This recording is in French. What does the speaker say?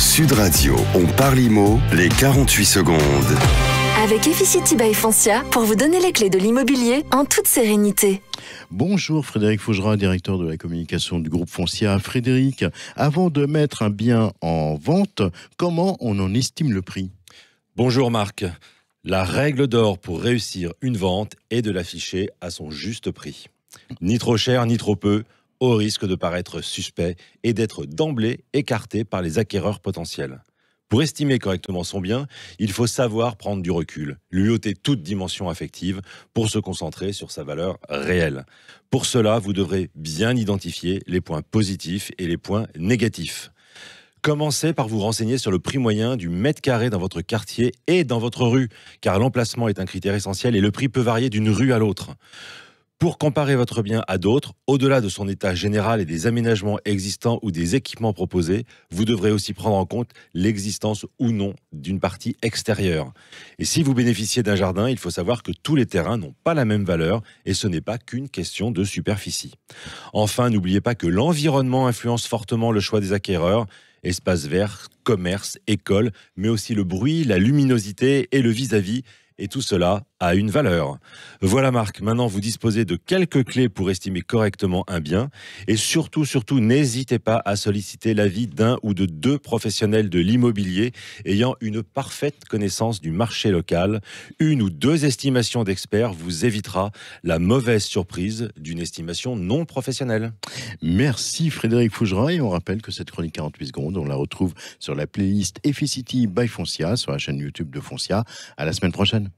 Sud Radio, on parle IMO, les 48 secondes. Avec Efficity by Foncia pour vous donner les clés de l'immobilier en toute sérénité. Bonjour Frédéric Fougera, directeur de la communication du groupe Foncia. Frédéric, avant de mettre un bien en vente, comment on en estime le prix Bonjour Marc. La règle d'or pour réussir une vente est de l'afficher à son juste prix. Ni trop cher, ni trop peu au risque de paraître suspect et d'être d'emblée écarté par les acquéreurs potentiels. Pour estimer correctement son bien, il faut savoir prendre du recul, lui ôter toute dimension affective pour se concentrer sur sa valeur réelle. Pour cela, vous devrez bien identifier les points positifs et les points négatifs. Commencez par vous renseigner sur le prix moyen du mètre carré dans votre quartier et dans votre rue, car l'emplacement est un critère essentiel et le prix peut varier d'une rue à l'autre pour comparer votre bien à d'autres, au-delà de son état général et des aménagements existants ou des équipements proposés, vous devrez aussi prendre en compte l'existence ou non d'une partie extérieure. Et si vous bénéficiez d'un jardin, il faut savoir que tous les terrains n'ont pas la même valeur et ce n'est pas qu'une question de superficie. Enfin, n'oubliez pas que l'environnement influence fortement le choix des acquéreurs espaces verts, commerce, école, mais aussi le bruit, la luminosité et le vis-à-vis. vis à vis et tout cela a une valeur. Voilà Marc, maintenant vous disposez de quelques clés pour estimer correctement un bien et surtout, surtout, n'hésitez pas à solliciter l'avis d'un ou de deux professionnels de l'immobilier ayant une parfaite connaissance du marché local. Une ou deux estimations d'experts vous évitera la mauvaise surprise d'une estimation non professionnelle. Merci Frédéric Fougera et on rappelle que cette chronique 48 secondes, on la retrouve sur la playlist Efficity by Foncia sur la chaîne YouTube de Foncia. À la semaine prochaine.